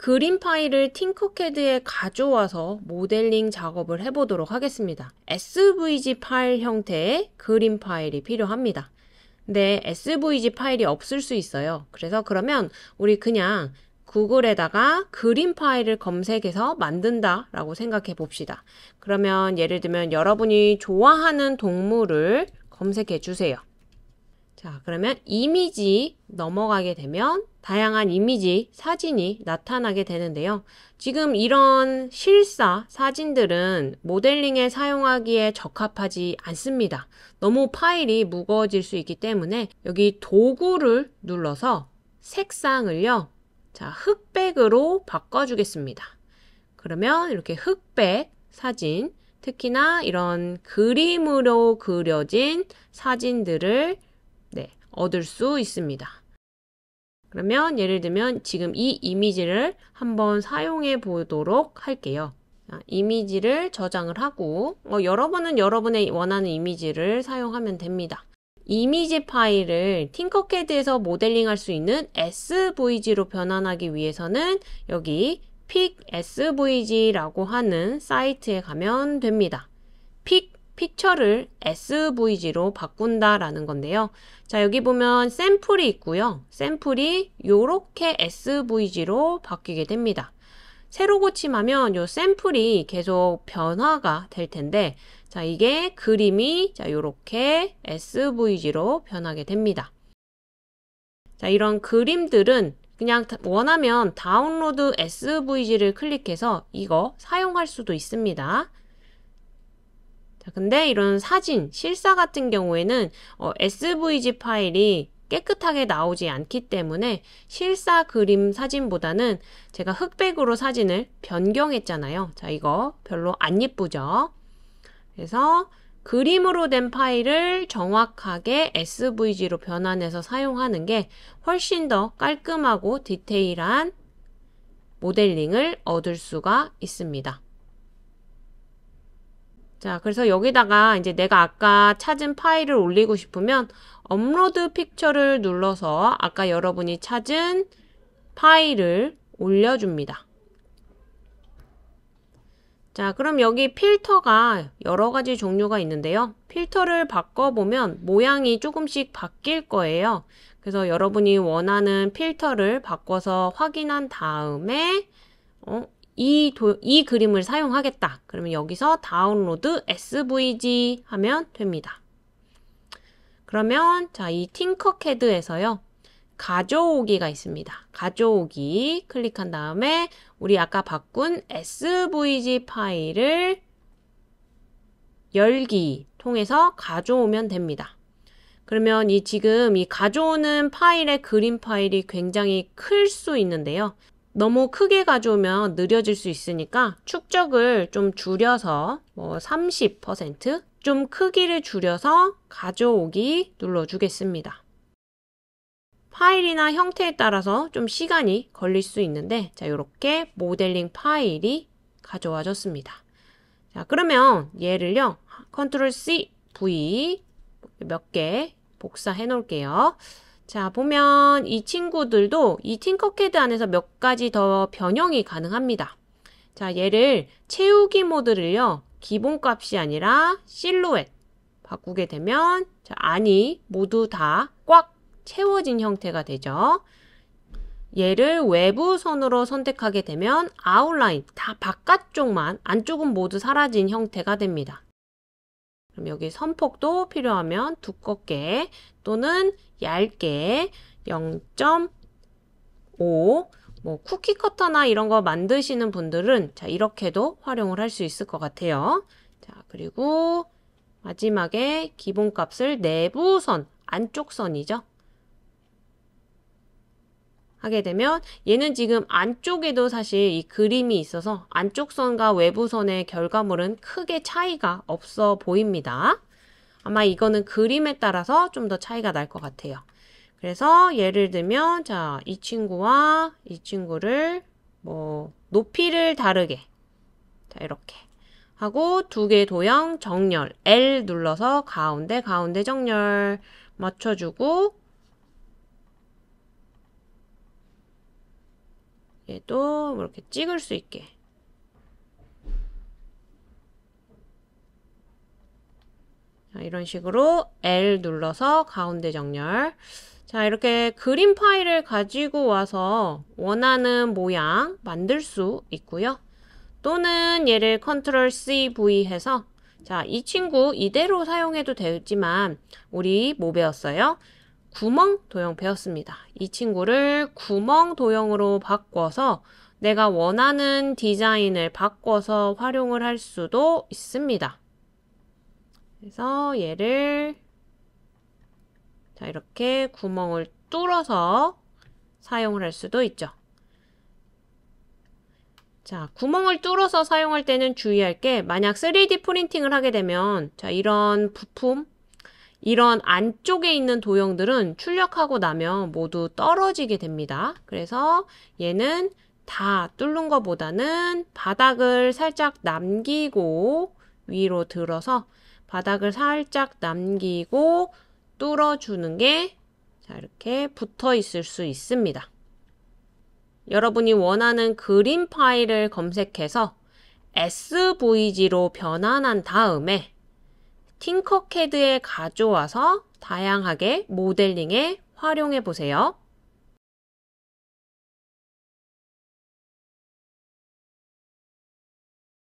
그림 파일을 팅커캐드에 가져와서 모델링 작업을 해보도록 하겠습니다. SVG 파일 형태의 그림 파일이 필요합니다. 근데 SVG 파일이 없을 수 있어요. 그래서 그러면 우리 그냥 구글에다가 그림 파일을 검색해서 만든다 라고 생각해 봅시다. 그러면 예를 들면 여러분이 좋아하는 동물을 검색해 주세요. 자, 그러면 이미지 넘어가게 되면 다양한 이미지, 사진이 나타나게 되는데요. 지금 이런 실사 사진들은 모델링에 사용하기에 적합하지 않습니다. 너무 파일이 무거워질 수 있기 때문에 여기 도구를 눌러서 색상을요. 자, 흑백으로 바꿔주겠습니다. 그러면 이렇게 흑백 사진, 특히나 이런 그림으로 그려진 사진들을 얻을 수 있습니다. 그러면 예를 들면 지금 이 이미지를 한번 사용해 보도록 할게요. 이미지를 저장을 하고 어, 여러분은 여러분의 원하는 이미지를 사용하면 됩니다. 이미지 파일을 팅커캐드에서 모델링할 수 있는 SVG로 변환하기 위해서는 여기 PIC SVG라고 하는 사이트에 가면 됩니다. PIC 피처를 SVG로 바꾼다라는 건데요. 자, 여기 보면 샘플이 있고요. 샘플이 이렇게 SVG로 바뀌게 됩니다. 새로 고침하면 요 샘플이 계속 변화가 될 텐데 자, 이게 그림이 자, 요렇게 SVG로 변하게 됩니다. 자, 이런 그림들은 그냥 원하면 다운로드 SVG를 클릭해서 이거 사용할 수도 있습니다. 자, 근데 이런 사진, 실사 같은 경우에는 어, SVG 파일이 깨끗하게 나오지 않기 때문에 실사 그림 사진보다는 제가 흑백으로 사진을 변경했잖아요. 자, 이거 별로 안 예쁘죠? 그래서 그림으로 된 파일을 정확하게 SVG로 변환해서 사용하는 게 훨씬 더 깔끔하고 디테일한 모델링을 얻을 수가 있습니다. 자, 그래서 여기다가 이제 내가 아까 찾은 파일을 올리고 싶으면 업로드 픽처를 눌러서 아까 여러분이 찾은 파일을 올려줍니다. 자, 그럼 여기 필터가 여러 가지 종류가 있는데요. 필터를 바꿔보면 모양이 조금씩 바뀔 거예요. 그래서 여러분이 원하는 필터를 바꿔서 확인한 다음에 어, 이, 도, 이 그림을 사용하겠다. 그러면 여기서 다운로드 SVG 하면 됩니다. 그러면 자, 이 팅커캐드에서요. 가져오기가 있습니다. 가져오기 클릭한 다음에 우리 아까 바꾼 SVG 파일을 열기 통해서 가져오면 됩니다. 그러면 이 지금 이 가져오는 파일의 그림 파일이 굉장히 클 수 있는데요. 너무 크게 가져오면 느려질 수 있으니까 축적을 좀 줄여서 뭐 30%, 좀 크기를 줄여서 가져오기 눌러주겠습니다. 파일이나 형태에 따라서 좀 시간이 걸릴 수 있는데 자 이렇게 모델링 파일이 가져와졌습니다. 자 그러면 얘를요 컨트롤 C, V 몇 개 복사해 놓을게요. 자, 보면 이 친구들도 이 팅커캐드 안에서 몇 가지 더 변형이 가능합니다. 자, 얘를 채우기 모드를요. 기본값이 아니라 실루엣 바꾸게 되면 자, 안이 모두 다 꽉 채워진 형태가 되죠. 얘를 외부선으로 선택하게 되면 아웃라인 다 바깥쪽만 안쪽은 모두 사라진 형태가 됩니다. 그럼 여기 선폭도 필요하면 두껍게 또는 얇게 0.5 뭐 쿠키 커터나 이런 거 만드시는 분들은 자 이렇게도 활용을 할 수 있을 것 같아요. 자 그리고 마지막에 기본값을 내부선 안쪽선이죠. 하게 되면 얘는 지금 안쪽에도 사실 이 그림이 있어서 안쪽선과 외부선의 결과물은 크게 차이가 없어 보입니다. 아마 이거는 그림에 따라서 좀 더 차이가 날 것 같아요. 그래서 예를 들면 자, 이 친구와 이 친구를 뭐 높이를 다르게 자, 이렇게 하고 두 개 도형 정렬 L 눌러서 가운데 가운데 정렬 맞춰주고 얘도 뭐 이렇게 찍을 수 있게 이런 식으로 L 눌러서 가운데 정렬 자 이렇게 그림 파일을 가지고 와서 원하는 모양 만들 수 있고요 또는 얘를 컨트롤 C, V 해서 자, 이 친구 이대로 사용해도 되지만 우리 뭐 배웠어요? 구멍 도형 배웠습니다. 이 친구를 구멍 도형으로 바꿔서 내가 원하는 디자인을 바꿔서 활용을 할 수도 있습니다. 그래서 얘를 자 이렇게 구멍을 뚫어서 사용을 할 수도 있죠. 자, 구멍을 뚫어서 사용할 때는 주의할 게 만약 3D 프린팅을 하게 되면 자, 이런 부품 이런 안쪽에 있는 도형들은 출력하고 나면 모두 떨어지게 됩니다. 그래서 얘는 다 뚫는 것보다는 바닥을 살짝 남기고 위로 들어서 바닥을 살짝 남기고 뚫어주는 게 이렇게 붙어 있을 수 있습니다. 여러분이 원하는 그림 파일을 검색해서 SVG로 변환한 다음에 틴커캐드에 가져와서 다양하게 모델링에 활용해 보세요.